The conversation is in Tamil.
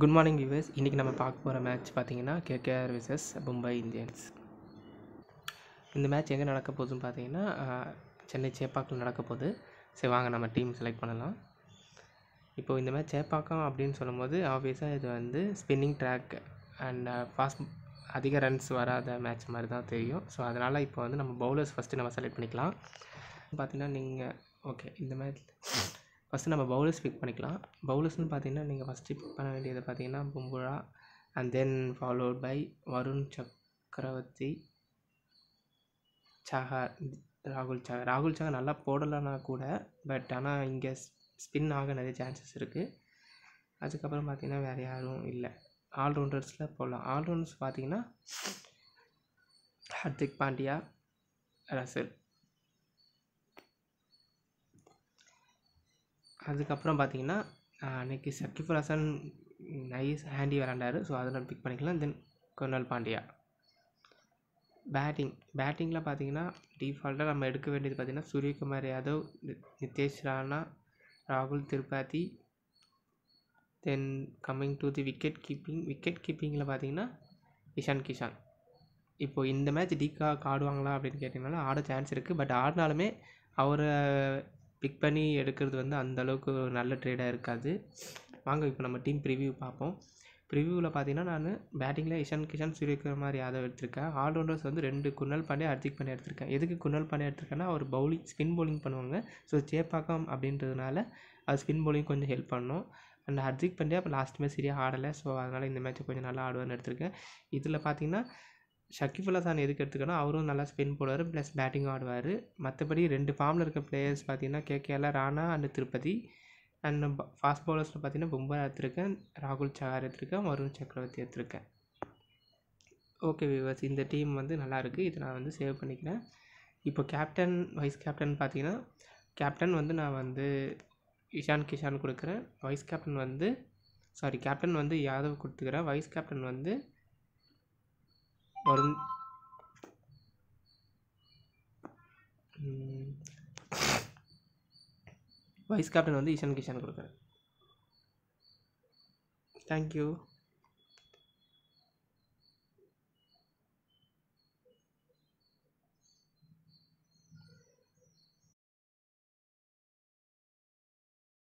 குட் மார்னிங் வியூவர்ஸ் இன்றைக்கி நம்ம பார்க்க போகிற மேட்ச் பார்த்திங்கன்னா கேகேஆர் விசஸ் மும்பை இந்தியன்ஸ் இந்த மேட்ச் எங்கே நடக்க போகுதுன்னு பார்த்தீங்கன்னா சென்னை சேப்பாக்கில் நடக்க போகுது சரி வாங்க நம்ம டீம் செலக்ட் பண்ணலாம் இப்போது இந்த மேட்ச் சேப்பாக்கம் அப்படின்னு சொல்லும்போது ஆப்வியஸாக இது வந்து ஸ்பின்னிங் ட்ராக் அண்ட் ஃபாஸ்ட் அதிக ரன்ஸ் வராத மேட்ச் மாதிரி தான் தெரியும் ஸோ அதனால் இப்போ வந்து நம்ம பவுலர்ஸ் ஃபஸ்ட்டு நம்ம செலக்ட் பண்ணிக்கலாம் பார்த்திங்கன்னா நீங்கள் ஓகே இந்த மேட்ச் ஃபஸ்ட்டு நம்ம பவுலர்ஸ் பிக் பண்ணிக்கலாம் பவுலர்ஸ்னு பார்த்தீங்கன்னா நீங்கள் ஃபஸ்ட்டு பிக் பண்ண வேண்டியது பார்த்தீங்கன்னா Bumrah and then followed by Varun Chakravarthy Chahar ராகுல் சஹார் ராகுல் சஹார் நல்லா போடலைன்னா கூட பட் ஆனால் இங்கே ஸ்பின் ஆக நிறைய சான்சஸ் இருக்குது அதுக்கப்புறம் பார்த்திங்கன்னா வேறு யாரும் இல்லை ஆல்ரவுண்டர்ஸில் போடலாம் ஆல்ரவுண்டர்ஸ் பார்த்திங்கன்னா ஹர்திக் பாண்டியா ரசல் அதுக்கப்புறம் பார்த்தீங்கன்னா அன்றைக்கி சக்கிஃபுல் ஹசன் நைஸ் ஹேண்டி விளாண்டாரு ஸோ அதனால் பிக் பண்ணிக்கலாம் தென் கொர்னல் பாண்டியா பேட்டிங் பேட்டிங்கில் பார்த்தீங்கன்னா டிஃபால்ட்டாக நம்ம எடுக்க வேண்டியது பார்த்திங்கன்னா சூரியகுமார் யாதவ் நிதேஷ் ராணா ராகுல் Tripathi then coming to the wicket keeping wicket கீப்பிங்கில் பார்த்தீங்கன்னா இஷான் கிஷான் இப்போது இந்த மேட்ச் டீக்காக ஆடுவாங்களா அப்படின்னு கேட்டிங்கனாலும் ஆட சான்ஸ் இருக்குது பட் ஆடினாலுமே அவரை பிக் பண்ணி எடுக்கிறது வந்து அந்த அளவுக்கு நல்ல ட்ரேடாக இருக்காது வாங்க இப்போ நம்ம டீம் ப்ரிவியூ பார்ப்போம் ப்ரிவியூவில் பார்த்தீங்கன்னா நான் பேட்டிங்கில் இஷான் கிஷான் மாதிரி யாதவ் எடுத்திருக்கேன் ஆல்ரவுண்டர்ஸ் வந்து ரெண்டு குன்னல் பாண்டே ஹர்திக் பண்ணி எடுத்திருக்கேன் எதுக்கு குன்னல் பாண்டே எடுத்திருக்கேன்னா அவர் பவுலிங் ஸ்பின் பவுலிங் பண்ணுவாங்க ஸோ சேப்பாக்கம் அப்படின்றதுனால அது ஸ்பின் பவுலிங் கொஞ்சம் ஹெல்ப் பண்ணும் அண்ட் ஹர்திக் பாண்டியா அப்போ லாஸ்ட் மேட்ச் சரியாக ஆடலை ஸோ அதனால் இந்த மேட்ச்சை கொஞ்சம் நல்லா ஆடுவார்னு எடுத்திருக்கேன் இதில் பார்த்தீங்கன்னா ஷக்கிஃபுல்லா ஹாசன் எதுக்கு எடுத்துக்கணும் அவரும் நல்லா ஸ்பின் போடுவார் ப்ளஸ் பேட்டிங் ஆடுவார் மற்றபடி ரெண்டு ஃபார்மில் இருக்க பிளேயர்ஸ் பார்த்தீங்கன்னா KKR Rana and Tripathi and fast பவுலர்ஸில் பார்த்தீங்கன்னா பும்பா எடுத்திருக்கேன் ராகுல் சகார் எடுத்திருக்கேன் வருண் சக்கரவர்த்தி எடுத்திருக்கேன் ஓகே விவாஸ் இந்த டீம் வந்து நல்லாயிருக்கு இதை நான் வந்து சேவ் பண்ணிக்கிறேன் இப்போ கேப்டன் வைஸ் கேப்டன் பார்த்தீங்கன்னா கேப்டன் வந்து நான் வந்து இஷான் கிஷான் கொடுக்குறேன் வைஸ் கேப்டன் வந்து சாரி கேப்டன் வந்து யாதவ் கொடுத்துக்கிறேன் வைஸ் கேப்டன் வந்து और வைஸ் கேப்டன் வந்து இஷன் கிஷன் கொடுக்குறேன் தேங்க்யூ